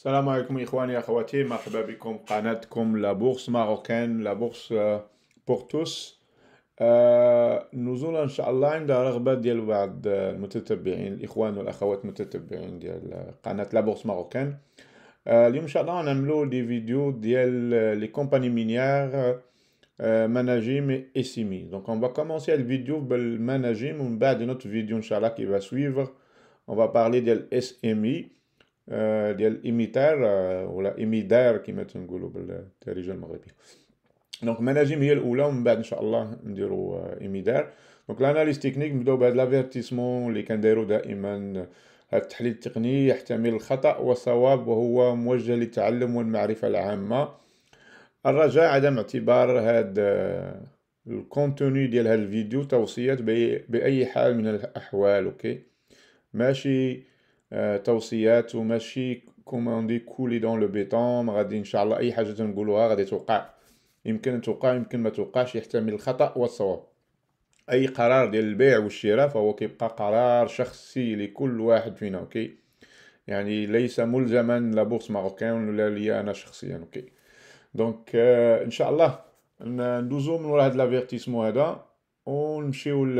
Salam alaikum, Ikhwani Akhawati, bienvenue sur la bourse marocaine, la bourse euh, pour tous. Euh, nous allons, Inch'Allah, nous allons faire un peu de mutatabirin, Ikhwan ou Akhawat mutatabirin, euh, la bourse marocaine. Aujourd'hui, nous allons faire des vidéos sur les compagnies minières, euh, Managim et Simi. Donc, on va commencer la vidéo bah, de Managim, une autre vidéo, Inch'Allah, qui va suivre. On va parler de SMI. آه، ديال إيميتار آه، ولا إيميدار كما تنقولوا بالدارجه المغربيه دونك مناجم هي الاولى ومن بعد ان شاء الله نديرو آه، إيميدار دونك لاناليز تكنيك نبداو بهاد لافيرتيسمون اللي كنديروا دائما هاد التحليل التقني يحتمل الخطا والصواب وهو موجه للتعلم والمعرفه العامه الرجاء عدم اعتبار هاد الكونتوني ديال هاد الفيديو توصيات باي حال من الاحوال اوكي ماشي آه، توصيات وماشي كوم دي كولي دون لو بيتون غادي ان شاء الله اي حاجه تنقولوها غادي توقع يمكن توقع يمكن ما توقعش يحتمل الخطا والصواب اي قرار ديال البيع والشراء فهو كيبقى قرار شخصي لكل واحد فينا اوكي يعني ليس ملزما لا بورس ماروكان ولا ليا انا شخصيا اوكي دونك آه ان شاء الله ندوزو من ورا هاد لافيرتيسمون هذا ونمشيو ل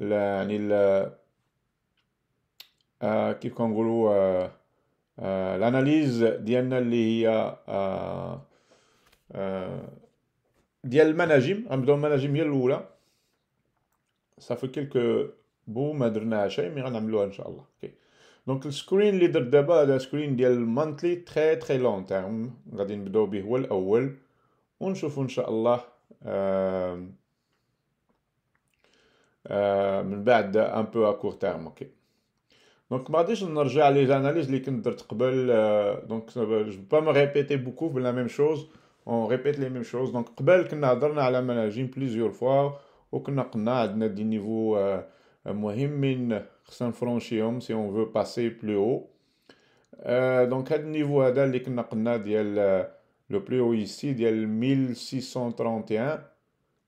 ل يعني ل كيف كنقولوا الاناليز ديالنا اللي هي آه، آه، ديال المناجم غنبداو المناجم هي الاولى صافي كيلكو بو ما درناها شي مي غنعملوها ان شاء الله اوكي دونك السكرين اللي درت دابا هذا سكرين ديال المانتلي تري تري لون تيرم غادي نبداو به هو الاول ونشوفوا ان شاء الله آه آه من بعد ان بو ا كور تيرم اوكي Donc, bah, euh, je vais aller analyser les Knodar donc Je ne vais pas me répéter beaucoup, mais la même chose. On répète les mêmes choses. Donc, Kubel Knodar a été menagé plusieurs fois. et Knodar, il y niveau Mohimine, qui est si on veut passer plus haut. Euh, donc, au niveau Adel, le plus haut ici, il 1631.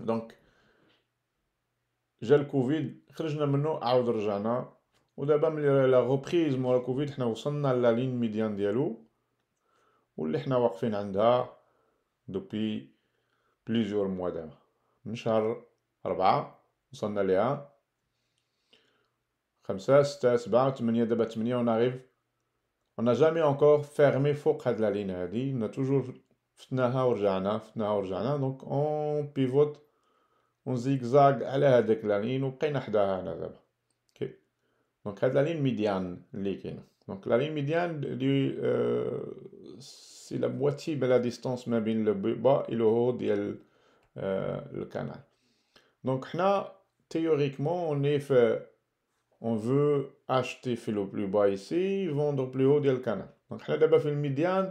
دونك جا الكوفيد خرجنا منه عاود رجعنا ودابا ملي لا غوبريز مورا كوفيد حنا وصلنا لا لين ميديان ديالو واللي حنا واقفين عندها دوبي بليزيور موا دابا من شهر ربعة وصلنا ليها خمسة ستة سبعة تمنية دابا تمنية ونغيف On n'a jamais encore fermé فوق هاد لا لين هادي نا توجور donc On pivote, on zigzague avec la ligne, on pivote. Donc, c'est la ligne médiane. Donc, la ligne médiane, euh, c'est la boîte de la distance, le bas et le haut du euh, canal. Donc, théoriquement, on veut acheter le plus bas ici vendre le plus haut du canal. Donc, on a fait le médiane.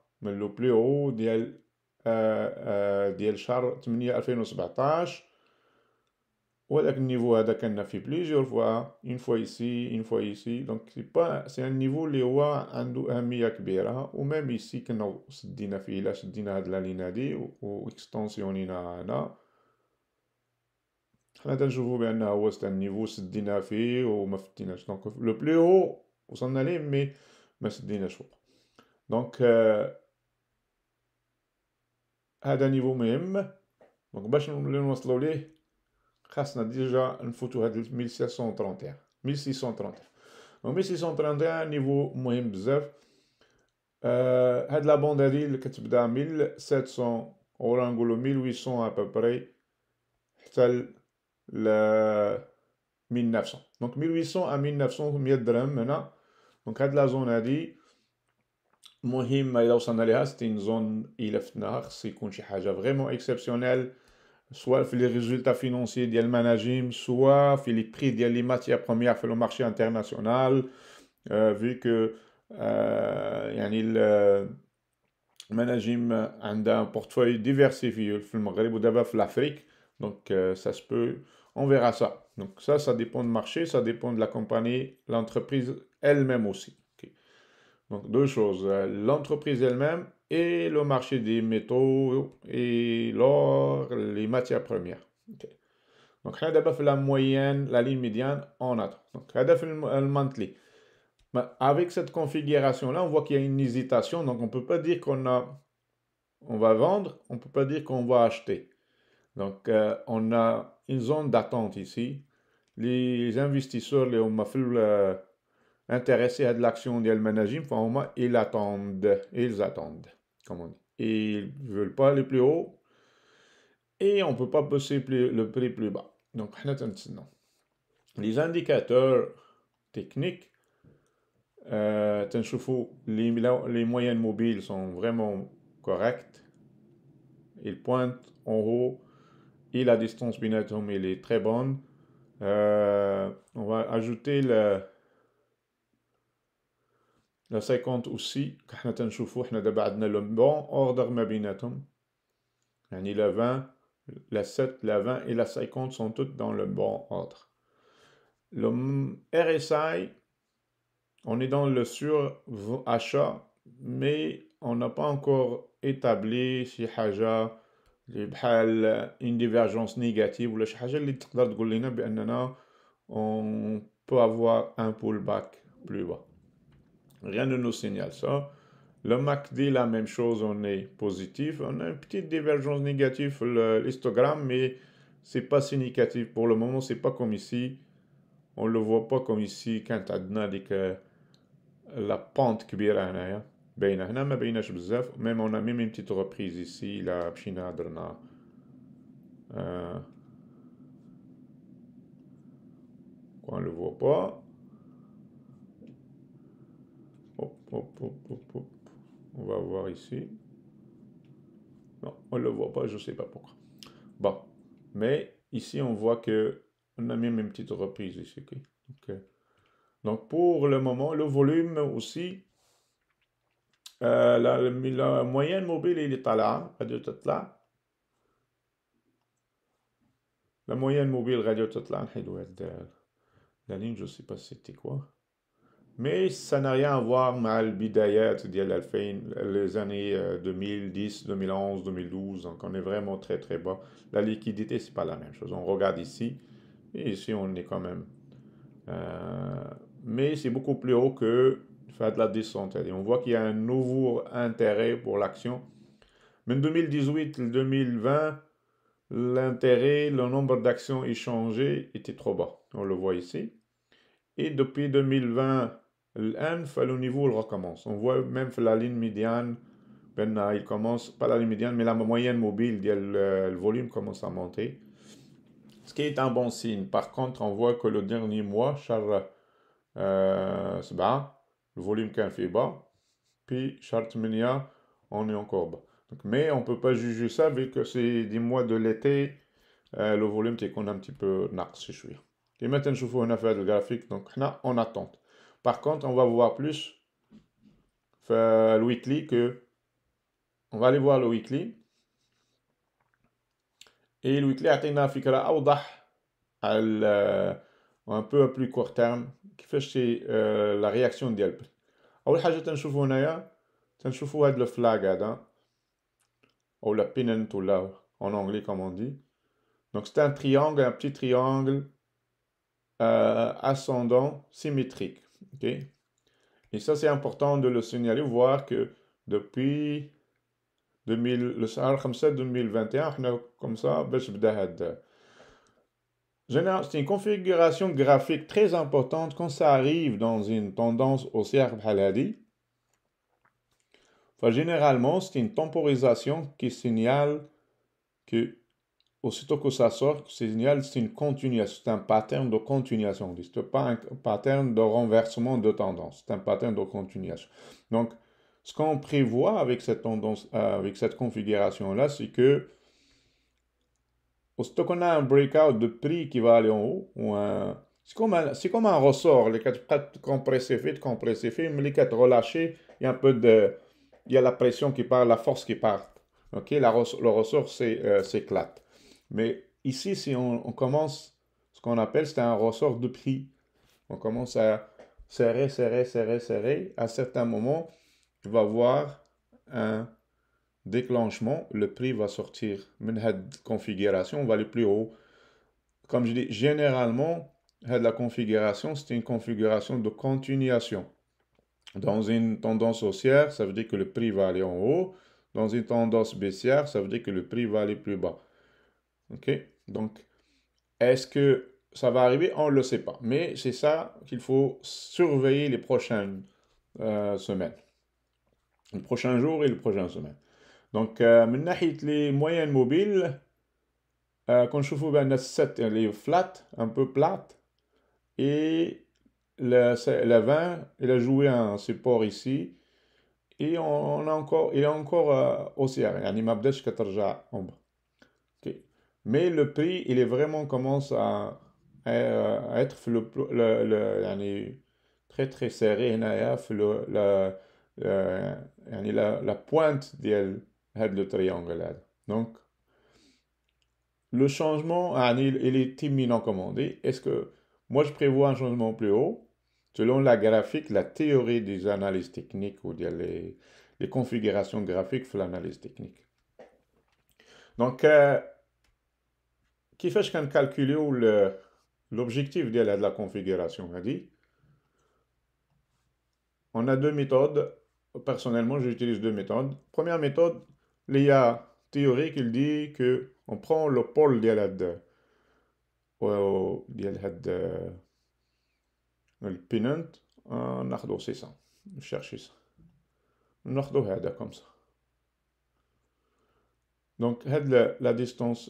من لو بلي هو ديال آه، آه، ديال شهر 8 2017 ولكن النيفو هذا كان في بليزيور فوا اون فوا ايسي اون فوا ايسي دونك سي با سي ان نيفو اللي هو عنده اهميه كبيره ومام ايسي كنا سدينا فيه الا شدينا هاد لا لين هادي و اكستونسيونينا هنا حنا تنشوفو بان هو ستا النيفو سدينا فيه وما فديناش دونك لو بلي هو وصلنا ليه مي ما سديناش فوق دونك آه À un niveau, donc, je vais vous montrer. Je vais vous déjà une photo de 1631. 1631. Donc, 1631, niveau, je vais vous montrer. bande y a une bande de 1700, ou 1800 à peu près, c'est le 1900. Donc, 1800 à 1900, c'est le même Donc, il y zone de c'est une zone qui est vraiment exceptionnelle. Soit les résultats financiers du management, soit les prix des matières premières le marché international. Vu que le management a un portefeuille diversifié, le Maghreb en l'Afrique. Donc, ça se peut, on verra ça. Donc, ça, ça dépend du marché, ça dépend de la compagnie, l'entreprise elle-même aussi. Donc deux choses, euh, l'entreprise elle-même et le marché des métaux et l'or, les matières premières. Donc là d'abord la moyenne, la ligne médiane, on attend. Donc là le monthly. Mais avec cette configuration-là, on voit qu'il y a une hésitation, donc on ne peut pas dire qu'on a, on va vendre, on ne peut pas dire qu'on va acheter. Donc euh, on a une zone d'attente ici. Les investisseurs, les ont intéressés à de l'action de moins, ils attendent. Ils attendent, comme on dit. ils ne veulent pas aller plus haut. Et on ne peut pas pousser le prix plus bas. Donc, les indicateurs techniques, euh, les, les moyennes mobiles sont vraiment correctes. Ils pointent en haut et la distance binatom elle est très bonne. Euh, on va ajouter le, 50 50 اوسي حنا تنشوفو حنا دابا عندنا لو بون اوردر ما بيناتهم يعني 20 لا 7 la 20 et la 50 sont toutes dans le bon ordre le RSI on est dans le sur achat mais on n'a pas encore établi si حاجه اللي une divergence négative ou شي حاجه تقدر تقول on peut avoir un pullback plus bas Rien ne nous signale ça. Le MACD, la même chose, on est positif. On a une petite divergence négative, l'histogramme, mais c'est pas significatif. Pour le moment, c'est pas comme ici. On le voit pas comme ici quand Adna dit que la pente qui est là. Hein. même on a même une petite reprise ici la مشينا euh, on le voit pas on va voir ici. Non, on ne le voit pas, je ne sais pas pourquoi. Bon, mais ici, on voit que on a mis une petite reprise ici. Donc, pour le moment, le volume aussi, euh, la, moyenne mobile, il est à là, radio là. La moyenne mobile radio la ligne, je ne sais pas c'était quoi. Mais ça n'a rien à voir mal bidayat les années 2010, 2011, 2012. Donc on est vraiment très très bas. La liquidité, c'est pas la même chose. On regarde ici, et ici on est quand même. Euh, mais c'est beaucoup plus haut que faire de la descente. Et on voit qu'il y a un nouveau intérêt pour l'action. Mais 2018, 2020, l'intérêt, le nombre d'actions échangées était trop bas. On le voit ici. Et depuis 2020, le niveau recommence. On voit même la ligne médiane, ben, euh, il commence, pas la ligne médiane, mais la moyenne mobile, le, le volume commence à monter. Ce qui est un bon signe. Par contre, on voit que le dernier mois, Charles euh, le volume qu'un fait bas, puis media on est encore bas. mais on ne peut pas juger ça vu que c'est des mois de l'été, euh, le volume est qu'on un petit peu narc, si et maintenant, je fais une affaire de graphique, donc on attend. Par contre, on va voir plus le weekly que on va aller voir le weekly. Et le weekly atteint une fikra un peu plus court terme qui fait euh, la réaction ديال البري اول حاجه تنشوفو هنايا تنشوفو avec le flag هذا hein. ou la pennant ou la. en anglais comme on dit donc c'est un triangle un petit triangle euh, ascendant symétrique. OK. Et ça, c'est important de le signaler, voir que depuis 2000, le 5 2021, on a comme ça, c'est une configuration graphique très importante quand ça arrive dans une tendance haussière haladi. Enfin, généralement, c'est une temporisation qui signale que aussitôt que ça sort, ce signal, c'est une continuation, c'est un pattern de continuation. Ce n'est pas un pattern de renversement de tendance, c'est un pattern de continuation. Donc, ce qu'on prévoit avec cette tendance, euh, avec cette configuration-là, c'est que aussitôt qu'on a un breakout de prix qui va aller en haut, ou c'est comme, un, comme un ressort, les quatre compressés compressé, vite, compressés, vite, mais les quatre relâchés, il y a un peu de... Il y a la pression qui part, la force qui part. ok le ressort euh, s'éclate. Mais ici, si on, commence, ce qu'on appelle, c'est un ressort de prix. On commence à serrer, serrer, serrer, serrer. À certains moments, il va y avoir un déclenchement. Le prix va sortir. Une configuration, va aller plus haut. Comme je dis, généralement, la configuration, c'est une configuration de continuation. Dans une tendance haussière, ça veut dire que le prix va aller en haut. Dans une tendance baissière, ça veut dire que le prix va aller plus bas. OK? Donc, est-ce que ça va arriver? On ne le sait pas. Mais c'est ça qu'il faut surveiller les prochaines euh, semaines. les prochain jour et les prochaines semaines. Donc, من euh, les moyennes mobiles, quand نشوفوا بأن 7 elle est flat, un peu plate, et la, 20, elle a joué un support ici, et on, a encore, il est encore euh, aussi, يعني de بداش en bas. Mais le prix, il est vraiment commence à, être le, le, très très serré. y la, la pointe de هذا le triangle Donc, le changement, ah, il est imminent, comme on dit. Est-ce que moi je prévois un changement plus haut Selon la graphique, la théorie des analyses techniques ou les, les configurations graphiques pour l'analyse technique. Donc, euh, que je l'objectif de la, de la configuration on a deux méthodes personnellement j'utilise deux méthodes première méthode l'IA théorique il dit que on prend le pôle de la de le on a ça je cherche ça on a comme ça donc la distance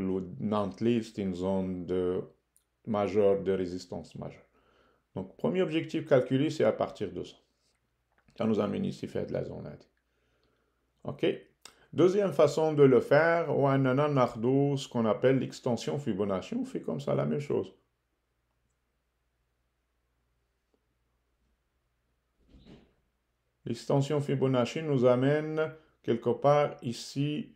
le Nantes-Lille, c'est une zone de, majeure de résistance majeure. Donc, premier objectif calculé, c'est à partir de ça. Ça nous amène ici faire de la zone indique. OK? Deuxième façon de le faire, un ce qu'on appelle l'extension Fibonacci, on fait comme ça la même chose. L'extension Fibonacci nous amène quelque part ici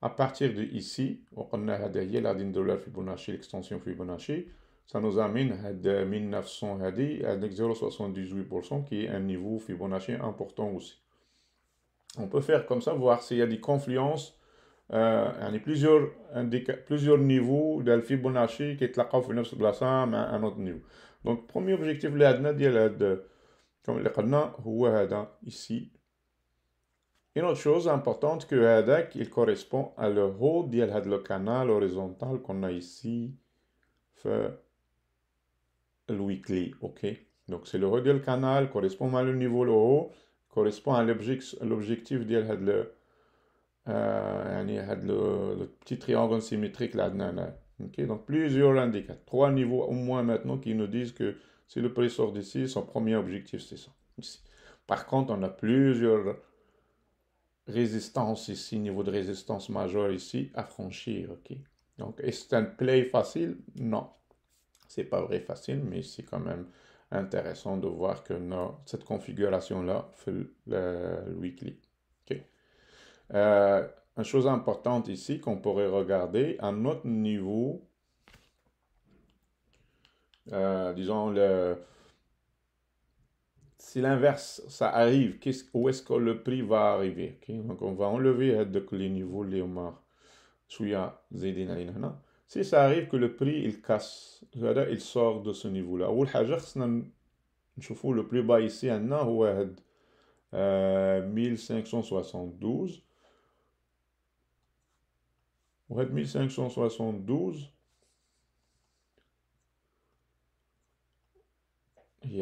À partir de ici, on a Fibonacci, l'extension Fibonacci, ça nous amène à 1900 à 0,78% qui est un niveau Fibonacci important aussi. On peut faire comme ça, voir s'il y a des confluences euh, plusieurs, plusieurs niveaux de Fibonacci qui est في نفس un autre niveau. Donc premier objectif اللي عندنا ديال comme ici une autre chose importante que il correspond à le haut du le canal horizontal qu'on a ici le weekly. OK donc c'est le haut du canal correspond à le niveau le haut correspond à l'objectif du euh, le, petit triangle symétrique là OK donc plusieurs indicateurs trois niveaux au moins maintenant qui nous disent que si le prix sort d'ici son premier objectif c'est ça par contre on a plusieurs résistance ici, niveau de résistance majeur ici, à franchir, ok? Donc, est-ce un play facile? Non. C'est pas vrai facile, mais c'est quand même intéressant de voir que cette configuration-là fait le, weekly. ok. Euh, une chose importante ici qu'on pourrait regarder, à notre niveau, euh, disons le si l'inverse, ça arrive, où est-ce que le prix va arriver Donc, on va enlever les niveaux Léomar, Souya, Si ça arrive que le prix, il casse, il sort de ce niveau-là. Ou le le plus bas ici, euh, 1572. 1572.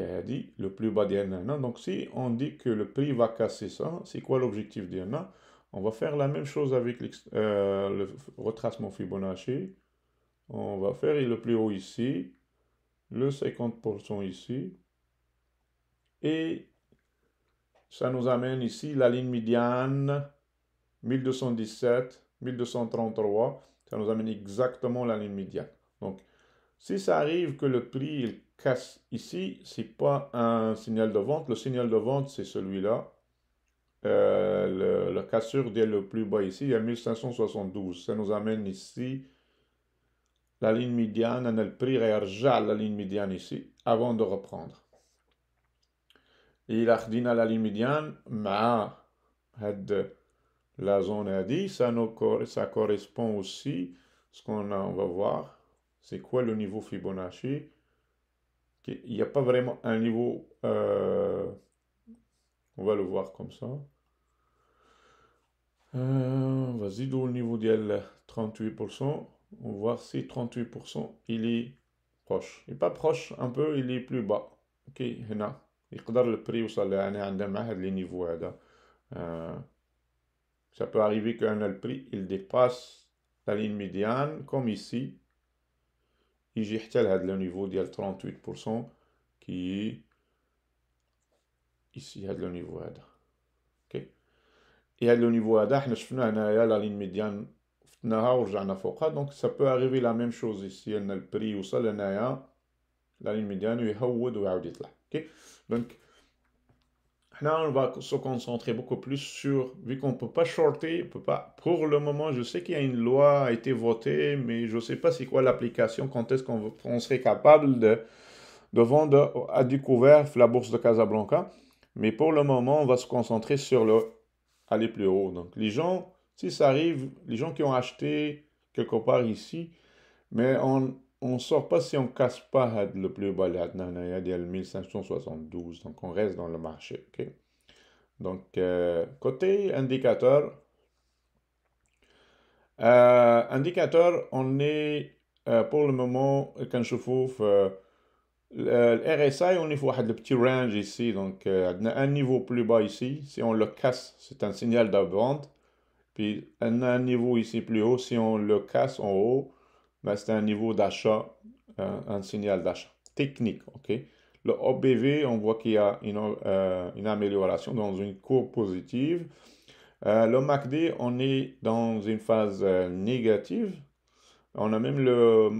a dit le plus bas d'un Donc si on dit que le prix va casser ça, c'est quoi l'objectif d'un On va faire la même chose avec euh, le retracement Fibonacci. On va faire le plus haut ici, le 50% ici. Et ça nous amène ici la ligne médiane 1217, 1233. Ça nous amène exactement la ligne médiane. Donc si ça arrive que le prix il casse ici, c'est pas un signal de vente. Le signal de vente, c'est celui-là. Euh, le, le cassure dès le plus bas ici, il y a 1572. Ça nous amène ici la ligne médiane, on le prix à la ligne médiane ici, avant de reprendre. Et il a la ligne médiane, mais la zone a dit, ça, nous, ça correspond aussi, ce qu'on va voir, c'est quoi le niveau Fibonacci. Il n'y a pas vraiment un niveau, euh, on va le voir comme ça. Euh, vas-y, le niveau de 38%, on va voir si 38% il est proche. Il n'est pas proche un peu, il est plus bas. Ok, هنا le prix où يعني l'a مع les niveaux là ça peut arriver qu'un le prix il dépasse la ligne médiane comme ici il y a le niveau 38% qui est ici, il y a le niveau 1. le niveau 1, la ligne médiane est là. Donc, ça peut arriver la même chose ici, il a le prix ou la ligne médiane Là, on va se concentrer beaucoup plus sur, vu qu'on ne peut pas shorter, on peut pas, pour le moment, je sais qu'il y a une loi a été votée, mais je ne sais pas c'est quoi l'application, quand est-ce qu'on serait capable de, de vendre à découvert la bourse de Casablanca. Mais pour le moment, on va se concentrer sur le aller plus haut. Donc, les gens, si ça arrive, les gens qui ont acheté quelque part ici, mais on, on sort pas si on casse pas le plus bas là 1572 donc on reste dans le marché ok donc euh, côté indicateur euh, indicateur on est euh, pour le moment quand je le RSI on est à le petit range ici donc on un niveau plus bas ici si on le casse c'est un signal de vente puis on a un niveau ici plus haut si on le casse en haut mais ben, c'est un niveau d'achat, euh, un, signal d'achat technique. OK? Le OBV, on voit qu'il y a une, euh, une, amélioration dans une courbe positive. Euh, le MACD, on est dans une phase négative. On a même le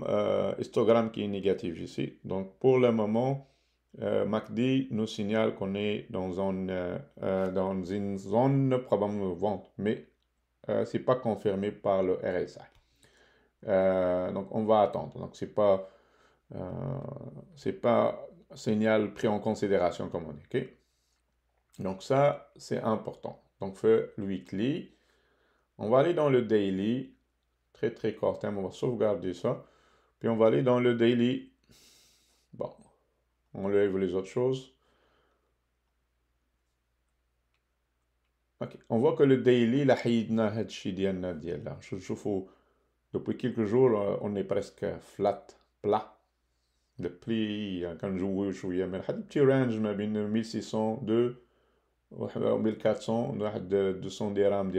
histogramme qui est négatif ici. Donc pour le moment, MACD nous signale qu'on est dans une, dans une zone probablement vente, mais ce n'est pas confirmé par le RSI. Euh, donc on va attendre. Donc c'est pas euh, c'est pas signal pris en considération comme on dit. Donc ça c'est important. Donc le weekly. On va aller dans le daily très très court terme. On va sauvegarder ça. Puis on va aller dans le daily. Bon, on lève les autres choses. Ok, on voit que le daily, la haïdna hadchi dianna diella. Je trouve depuis quelques jours, on est presque flat, plat. Depuis, hein, quand je joue, je a un petit range, mais 1600, 1400, 200 dirhams,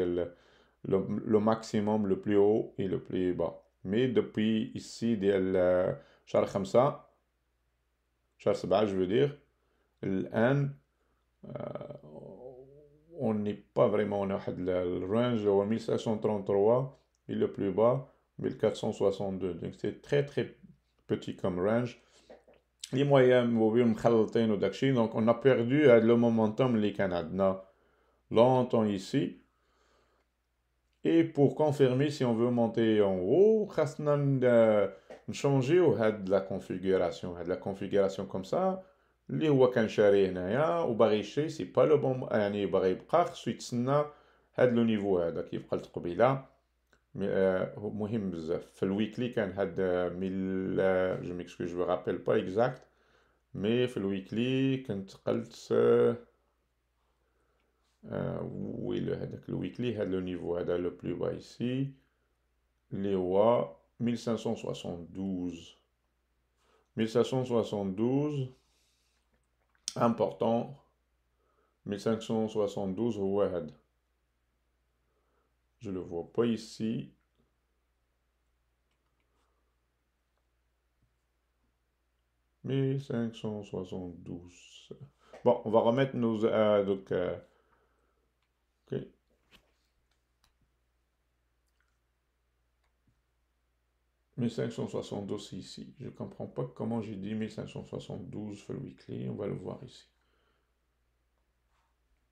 le maximum, le plus haut et le plus bas. Mais depuis ici, le char comme char 7, je veux dire l'an euh, on n'est pas vraiment on a le range 1733 et le plus bas 1462. Donc c'est très très petit comme range. Les moyens donc on a perdu le momentum les Canadiens longtemps ici. Et pour confirmer si on veut monter en haut, on va euh, changer de la configuration, de la configuration comme ça. Les هو كنشاري هنايا وباغي يشري pas pas le bon يعني باغي يبقى le niveau euh, le mais euh le weekly quand had euh, mil euh, je m'excuse je me rappelle pas exact mais le weekly quand euh, euh oui le le weekly had le niveau le plus bas ici les 1572 1572 important 1572 ha je ne le vois pas ici. Mais 572. Bon, on va remettre nos... Euh, donc, euh, OK. « 1572 ici. Je ne comprends pas comment j'ai dit 1572 for weekly. On va le voir ici.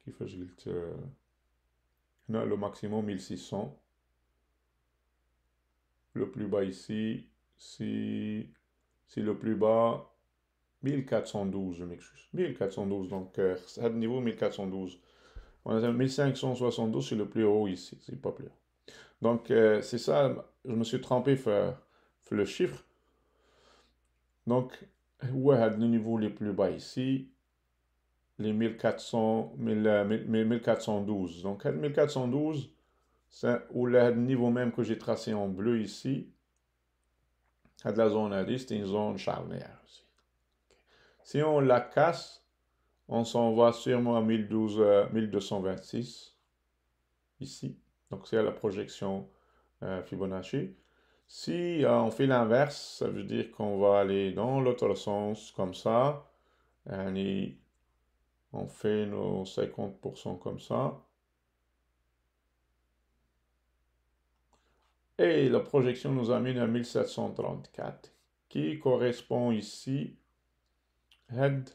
Qui fait euh, on a le maximum 1600. Le plus bas ici, si, le plus bas, 1412, je m'excuse. 1412, donc euh, à niveau 1412. On a 1572, c'est le plus haut ici, c'est pas plus haut. Donc euh, c'est ça, je me suis trompé sur le chiffre. Donc, ouais, le niveau le plus bas ici, les 1400, 1412. Euh, Donc, 1412, c'est le niveau même que j'ai tracé en bleu ici, à de la zone à c'est une zone charnière. Aussi. Si on la casse, on s'en va sûrement à 1226, euh, ici. Donc, c'est à la projection euh, Fibonacci. Si on fait l'inverse, ça veut dire qu'on va aller dans l'autre sens, comme ça. est... On fait nos 50% comme ça. Et la projection nous amène à 1734, qui correspond ici head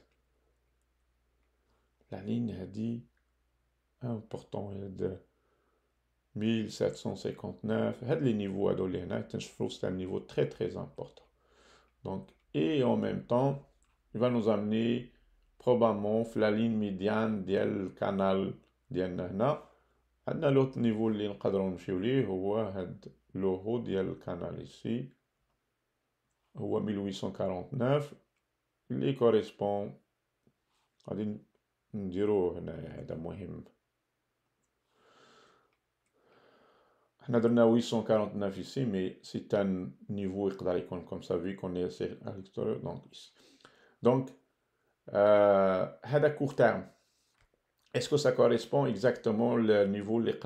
la ligne a dit important de 1759 les niveaux à je trouve c'est un niveau très très important donc et en même temps il va nous amener probablement la ligne médiane du canal de l'autre autre niveau de ligne cadre on voit le haut du canal ici ou 1849 il correspond à une zéro de mohim on a 849 ici mais c'est un niveau qui est comme ça vu qu'on est à l'extérieur donc donc euh, à court terme est-ce que ça correspond exactement le niveau le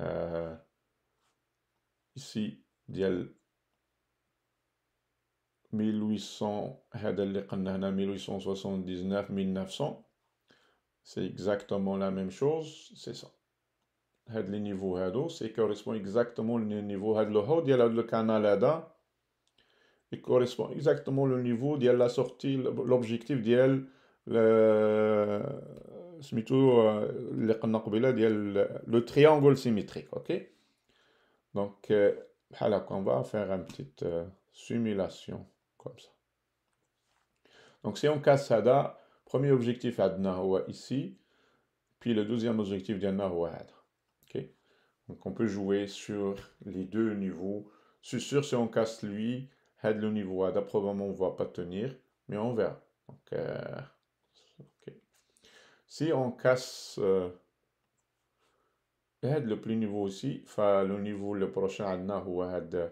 euh, ici dial ici dial 1800 1879 1900 c'est exactement la même chose c'est ça had les niveaux hado c'est correspond exactement le niveau had le haut il correspond exactement au niveau de la sortie, l'objectif de euh, le triangle symétrique. ok Donc, euh, on va faire une petite euh, simulation comme ça. Donc, si on casse ça, premier objectif adna ici, puis le deuxième objectif d'adna ok Donc, on peut jouer sur les deux niveaux. C'est sûr, si on casse lui, niveau l'univada, probablement on ne va pas tenir, mais on verra. Donc, euh, Si on casse euh, le plus niveau aussi, le niveau le prochain adna ou euh,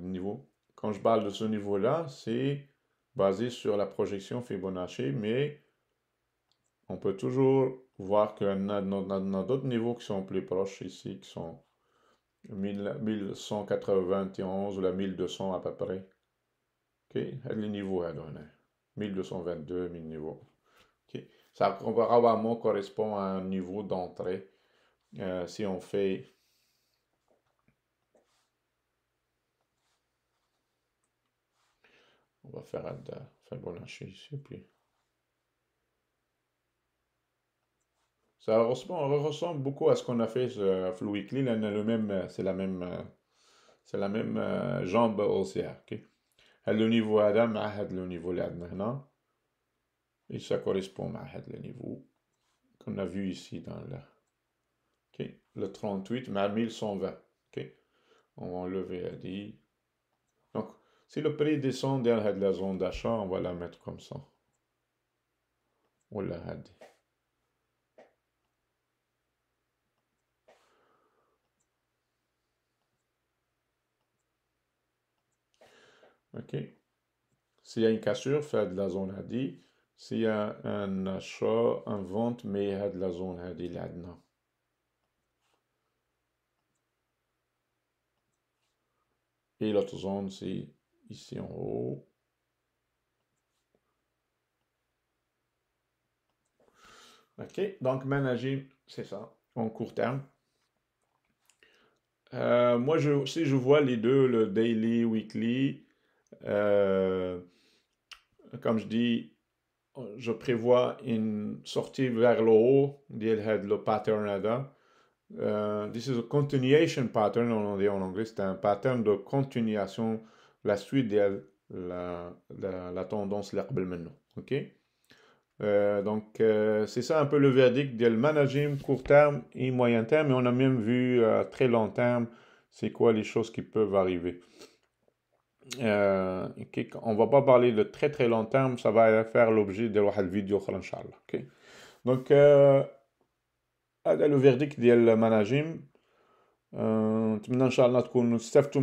niveau. Quand je parle de ce niveau-là, c'est basé sur la projection Fibonacci, mais on peut toujours voir qu'il y a d'autres niveaux qui sont plus proches ici, qui sont 1191 la 1200 à peu près. OK? Les niveaux à donner. 1222, 1000 niveaux. OK? Ça correspond à un niveau d'entrée. Euh, si on fait on va faire un Fibonacci ici puis Ça ressemble beaucoup à ce qu'on a fait à le même, euh, C'est la même, euh, c'est la même euh, jambe haussière. elle le niveau Adam a, le niveau là maintenant et ça correspond à le niveau qu'on a vu ici dans le le 38 1120 on va enlever donc si le prix descend dans la zone d'achat on va la mettre comme ça la dit OK? S'il y a une cassure, faire de la zone hadi. S'il y a un achat, un vente, mais il de la zone là-dedans. Et l'autre zone, c'est ici en haut. OK? Donc, manager, c'est ça, en court terme. Euh, moi, je, si je vois les deux, le daily, weekly, euh, comme je dis, je prévois une sortie vers le haut le pattern là euh, this is a continuation pattern, on dit en anglais, c'est un pattern de continuation, la suite de la, la tendance l'herbe maintenant. Ok? Euh, donc, c'est ça un peu le verdict du managing court terme et moyen terme, et on a même vu à très long terme c'est quoi les choses qui peuvent arriver. Euh, on ne on va pas parler de très très long terme, ça va faire l'objet de la vidéo, Donc, euh, le verdict de euh, le manager نتمنى ان شاء الله تكونوا استفدتوا